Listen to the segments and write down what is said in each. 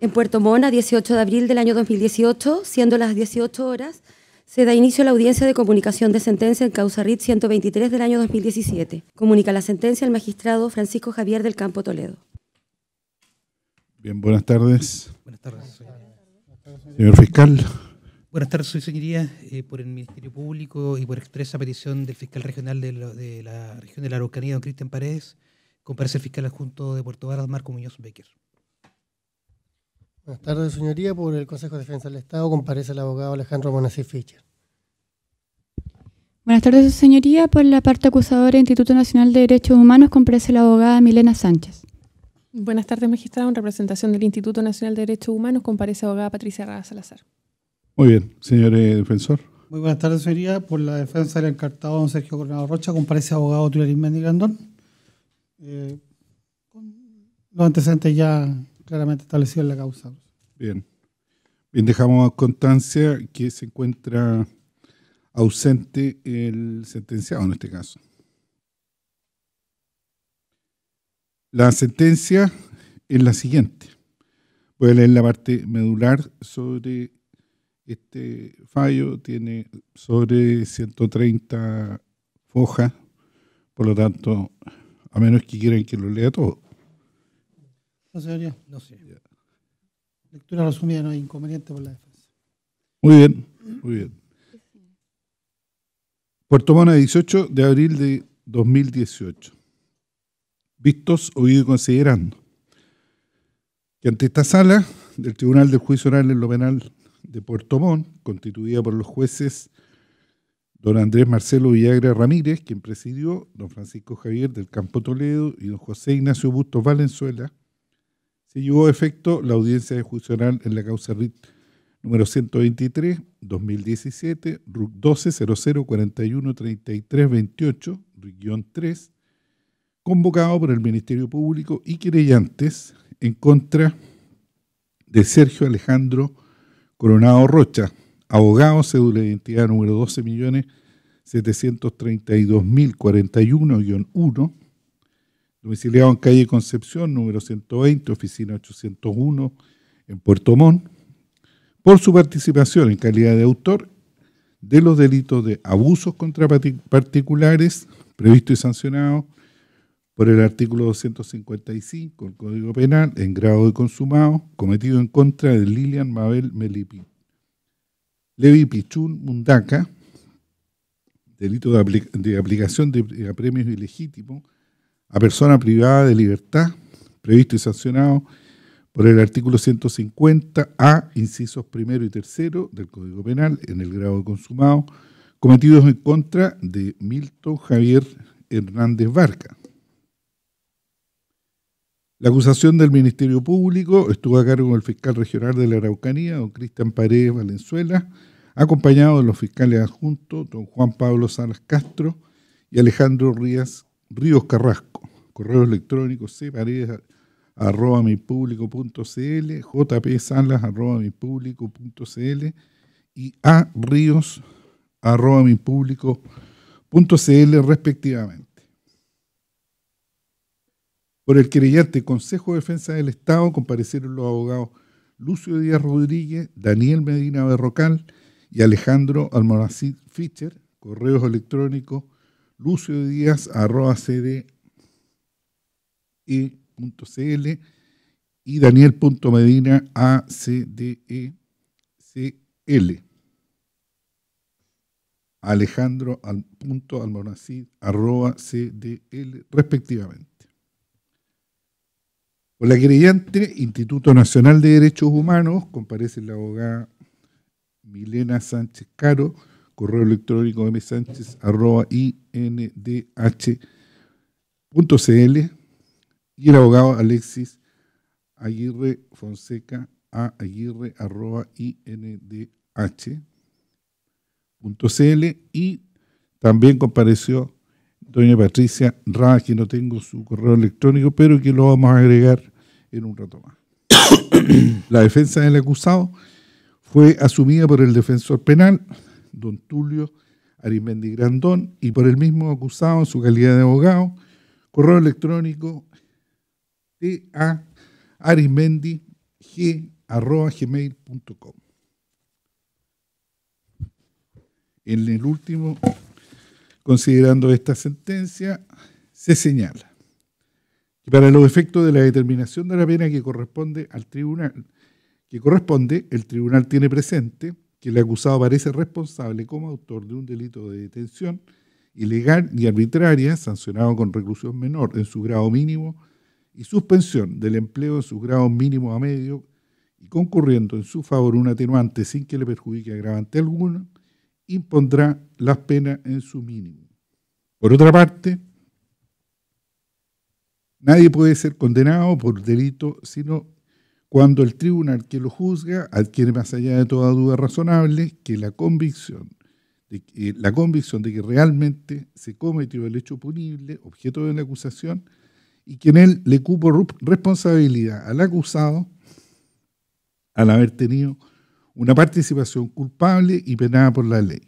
En Puerto Mona, 18 de abril del año 2018, siendo las 18 horas, se da inicio a la audiencia de comunicación de sentencia en causa RIT 123 del año 2017. Comunica la sentencia el magistrado Francisco Javier del Campo Toledo. Bien, buenas tardes. Buenas tardes. Señor, fiscal. Buenas tardes, soy señoría, eh, por el Ministerio Público y por expresa petición del fiscal regional de, de la región de la Araucanía, don Cristian Paredes comparece el fiscal adjunto de Puerto Varas, Marco Muñoz Becker. Buenas tardes, señoría. Por el Consejo de Defensa del Estado comparece el abogado Alejandro Monacir Fischer. Buenas tardes, señoría. Por la parte acusadora del Instituto Nacional de Derechos Humanos comparece la abogada Milena Sánchez. Buenas tardes, magistrado. En representación del Instituto Nacional de Derechos Humanos comparece la abogada Patricia Rada Salazar. Muy bien, señor eh, defensor. Muy buenas tardes, señoría. Por la defensa del encartado don Sergio Coronado Rocha comparece abogado Tulerín Mendigandón. Eh, con los antecedentes ya claramente establecidos en la causa. Bien. Bien, dejamos a constancia que se encuentra ausente el sentenciado en este caso. La sentencia es la siguiente. Voy a leer la parte medular sobre este fallo. Tiene sobre 130 hojas, por lo tanto, a menos que quieran que lo lea todo. No, señoría, no sé. Lectura resumida no es inconveniente por la defensa. Muy bien, muy bien. Puerto Mona, 18 de abril de 2018. Vistos, oído y considerando que ante esta sala del Tribunal de Juicio Oral en lo Penal de Puerto Montt, constituida por los jueces don Andrés Marcelo Villagra Ramírez, quien presidió, don Francisco Javier del Campo Toledo y don José Ignacio Bustos Valenzuela, se llevó a efecto la audiencia judicial en la causa RIT número 123, 2017, RUC 12 33 28, 3, convocado por el Ministerio Público y querellantes en contra de Sergio Alejandro Coronado Rocha, Abogado, cédula de identidad número 12732041 1 domiciliado en calle Concepción, número 120, oficina 801, en Puerto Montt, por su participación en calidad de autor de los delitos de abusos contra particulares previsto y sancionado por el artículo 255 del Código Penal en grado de consumado cometido en contra de Lilian Mabel Melipi Levi Pichun Mundaca, delito de, aplicación de apremios ilegítimos a persona privada de libertad, previsto y sancionado por el artículo 150A, incisos primero y tercero del Código Penal, en el grado de consumado, cometidos en contra de Milton Javier Hernández Barca, la acusación del Ministerio Público estuvo a cargo del fiscal regional de la Araucanía, don Cristian Paredes Valenzuela, acompañado de los fiscales adjuntos, don Juan Pablo Salas Castro y Alejandro Ríos Carrasco. Correo electrónico cparedes.com, arroba y a respectivamente. Por el querellante Consejo de Defensa del Estado comparecieron los abogados Lucio Díaz Rodríguez, Daniel Medina Berrocal y Alejandro Almonacid Fischer, correos electrónicos, lucio díaz arroba e y daniel.medina acdecl. Alejandro al, arroba e respectivamente. Por la querellante, Instituto Nacional de Derechos Humanos, comparece la abogada Milena Sánchez Caro, correo electrónico msánchez.indh.cl y el abogado Alexis Aguirre Fonseca a aguirre.indh.cl y también compareció doña Patricia Ra, que no tengo su correo electrónico, pero que lo vamos a agregar en un rato más. la defensa del acusado fue asumida por el defensor penal, don Tulio Arismendi Grandón, y por el mismo acusado en su calidad de abogado, correo electrónico a arismendi g arroba gmail.com. En el último Considerando esta sentencia, se señala que para los efectos de la determinación de la pena que corresponde al tribunal, que corresponde, el tribunal tiene presente que el acusado parece responsable como autor de un delito de detención ilegal y arbitraria, sancionado con reclusión menor en su grado mínimo y suspensión del empleo en su grado mínimo a medio y concurriendo en su favor un atenuante sin que le perjudique agravante alguno, impondrá las penas en su mínimo. Por otra parte, nadie puede ser condenado por delito sino cuando el tribunal que lo juzga adquiere más allá de toda duda razonable que la convicción de que, eh, realmente se cometió el hecho punible, objeto de la acusación, y que en él le cupo responsabilidad al acusado al haber tenido una participación culpable y penada por la ley.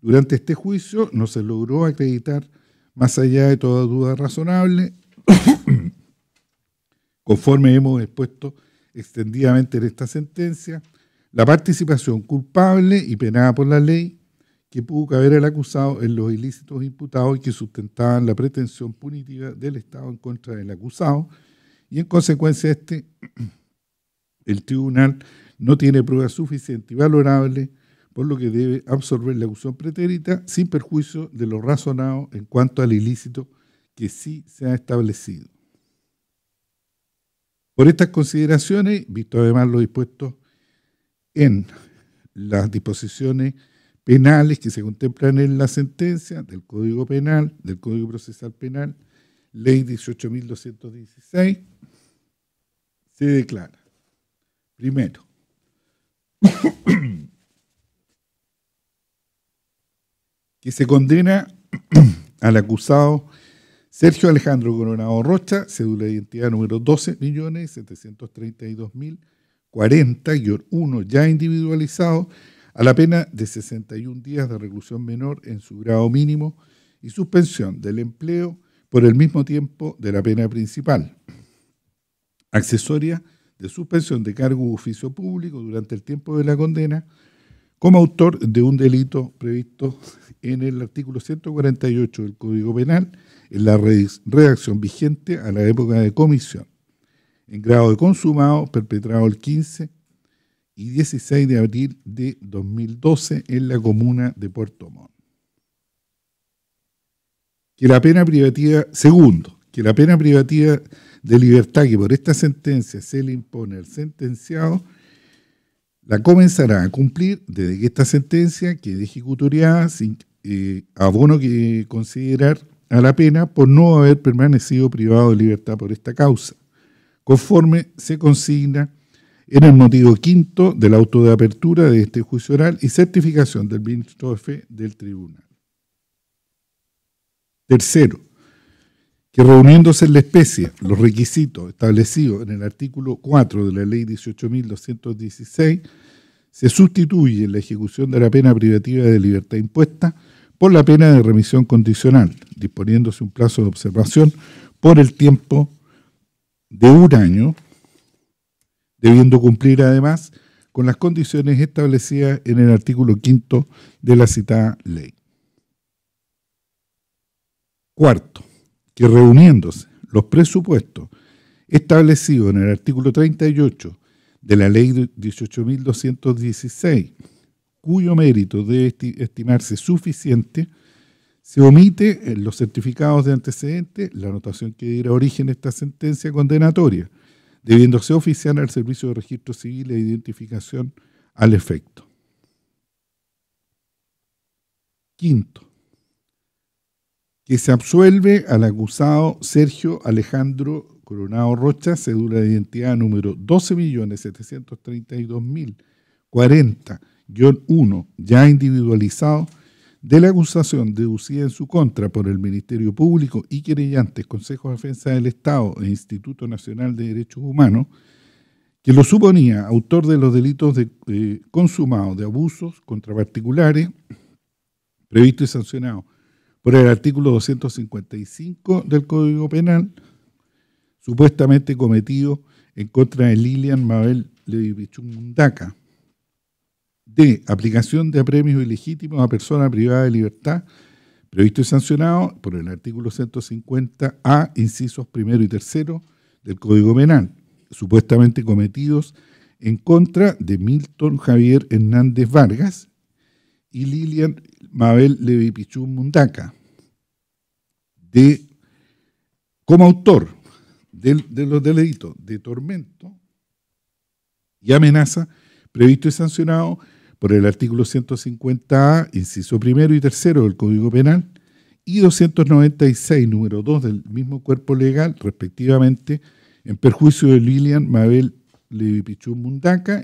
Durante este juicio no se logró acreditar, más allá de toda duda razonable, conforme hemos expuesto extendidamente en esta sentencia, la participación culpable y penada por la ley que pudo caber el acusado en los ilícitos imputados y que sustentaban la pretensión punitiva del Estado en contra del acusado, y en consecuencia este, el tribunal no tiene prueba suficiente y valorable, por lo que debe absorber la acusación pretérita sin perjuicio de lo razonado en cuanto al ilícito que sí se ha establecido. Por estas consideraciones, visto además lo dispuesto en las disposiciones penales que se contemplan en la sentencia del Código Penal, del Código Procesal Penal, Ley 18.216, se declara, primero, que se condena al acusado Sergio Alejandro Coronado Rocha, cédula de identidad número 12.732.040-1, ya individualizado, a la pena de 61 días de reclusión menor en su grado mínimo y suspensión del empleo por el mismo tiempo de la pena principal, accesoria de suspensión de cargo u oficio público durante el tiempo de la condena como autor de un delito previsto en el artículo 148 del Código Penal, en la redacción vigente a la época de comisión, en grado de consumado perpetrado el 15 y 16 de abril de 2012 en la comuna de Puerto Montt. Que la pena privativa, segundo, que la pena privativa de libertad que por esta sentencia se le impone al sentenciado, la comenzará a cumplir desde que esta sentencia quede ejecutoriada sin eh, abono que considerar a la pena por no haber permanecido privado de libertad por esta causa, conforme se consigna en el motivo quinto del auto de apertura de este juicio oral y certificación del ministro de fe del tribunal. Tercero, que reuniéndose en la especie los requisitos establecidos en el artículo 4 de la ley 18.216, se sustituye la ejecución de la pena privativa de libertad impuesta por la pena de remisión condicional, disponiéndose un plazo de observación por el tiempo de un año, debiendo cumplir además con las condiciones establecidas en el artículo 5 de la citada ley. Cuarto, que reuniéndose los presupuestos establecidos en el artículo 38 de la ley 18.216, cuyo mérito debe estimarse suficiente, se omite en los certificados de antecedentes la anotación que diera origen a esta sentencia condenatoria, debiéndose oficial al Servicio de Registro Civil e Identificación al efecto. Quinto, que se absuelve al acusado Sergio Alejandro Coronado Rocha, cédula de identidad número 12.732.040-1, ya individualizado, de la acusación deducida en su contra por el Ministerio Público y querellantes, Consejo de Defensa del Estado e Instituto Nacional de Derechos Humanos, que lo suponía autor de los delitos eh, consumados de abusos contra particulares, previsto y sancionado por el artículo 255 del Código Penal, supuestamente cometido en contra de Lilian Mabel Levichum Mundaca. Aplicación de apremios ilegítimos a persona privada de libertad, previsto y sancionado por el artículo 150A, incisos primero y tercero del Código Penal, supuestamente cometidos en contra de Milton Javier Hernández Vargas y Lilian Mabel Levipichú Mundaca, de, como autor de, los delitos de tormento y amenaza previsto y sancionado por el artículo 150A, inciso primero y tercero del Código Penal, y 296, número 2 del mismo cuerpo legal, respectivamente, en perjuicio de Lilian Mabel Levipichú Mundaca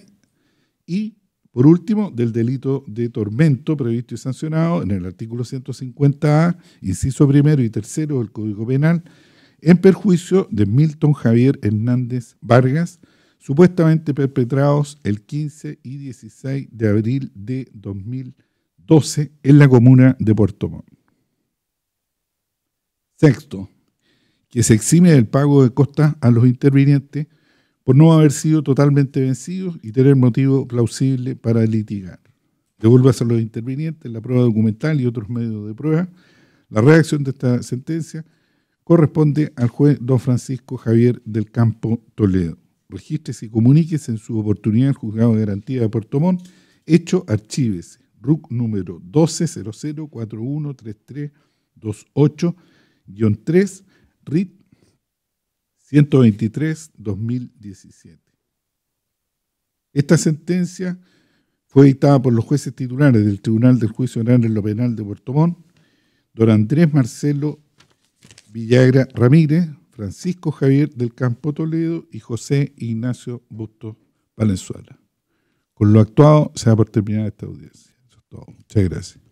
y por último, del delito de tormento previsto y sancionado en el artículo 150A, inciso primero y tercero del Código Penal, en perjuicio de Milton Javier Hernández Vargas, supuestamente perpetrados el 15 y 16 de abril de 2012 en la comuna de Puerto Montt. Sexto, que se exime del pago de costas a los intervinientes por no haber sido totalmente vencidos y tener motivo plausible para litigar. Devuélvase a los intervinientes la prueba documental y otros medios de prueba. La reacción de esta sentencia corresponde al juez don Francisco Javier del Campo Toledo. Regístrese y comuníquese en su oportunidad el juzgado de garantía de Puerto Montt. Hecho, archívese. RUC número 1200413328-3, RIT 123-2017. Esta sentencia fue dictada por los jueces titulares del Tribunal del Juicio Oral en lo Penal de Puerto Montt, don Andrés Marcelo Villagra Ramírez, Francisco Javier del Campo Toledo y José Ignacio Busto Valenzuela. Con lo actuado se da por terminada esta audiencia. Eso es todo. Muchas gracias.